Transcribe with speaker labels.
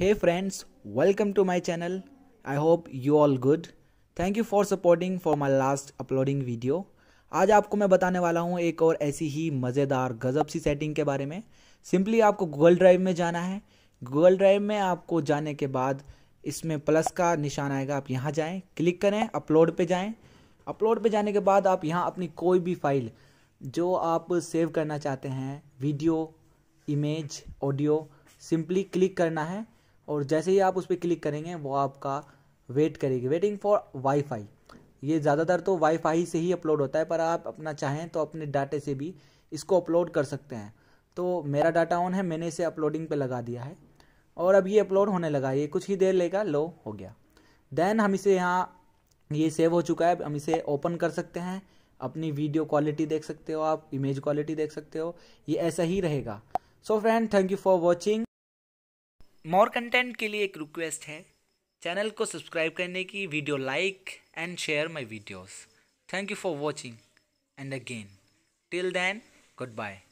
Speaker 1: Hey friends, welcome to my channel. I hope you all good. Thank you for supporting for my last uploading video. आज आपको मैं बताने वाला हूँ एक और ऐसी ही मज़ेदार गज़ब सी सेटिंग के बारे में सिंपली आपको गूगल ड्राइव में जाना है गूगल ड्राइव में आपको जाने के बाद इसमें प्लस का निशान आएगा आप यहाँ जाएँ क्लिक करें अपलोड पे जाएँ अपलोड पे जाने के बाद आप यहाँ अपनी कोई भी फाइल जो आप सेव करना चाहते हैं video image audio simply click करना है और जैसे ही आप उस पर क्लिक करेंगे वो आपका वेट करेगी वेटिंग फॉर वाईफाई ये ज़्यादातर तो वाईफाई से ही अपलोड होता है पर आप अपना चाहें तो अपने डाटे से भी इसको अपलोड कर सकते हैं तो मेरा डाटा ऑन है मैंने इसे अपलोडिंग पे लगा दिया है और अब ये अपलोड होने लगा ये कुछ ही देर लेगा लो हो गया देन हम इसे यहाँ ये सेव हो चुका है हम इसे ओपन कर सकते हैं अपनी वीडियो क्वालिटी देख सकते हो आप इमेज क्वालिटी देख सकते हो ये ऐसा ही रहेगा so friend thank you for watching more content के लिए एक रिक्वेस्ट है चैनल को सब्सक्राइब करने की video like and share my videos thank you for watching and again
Speaker 2: till then good bye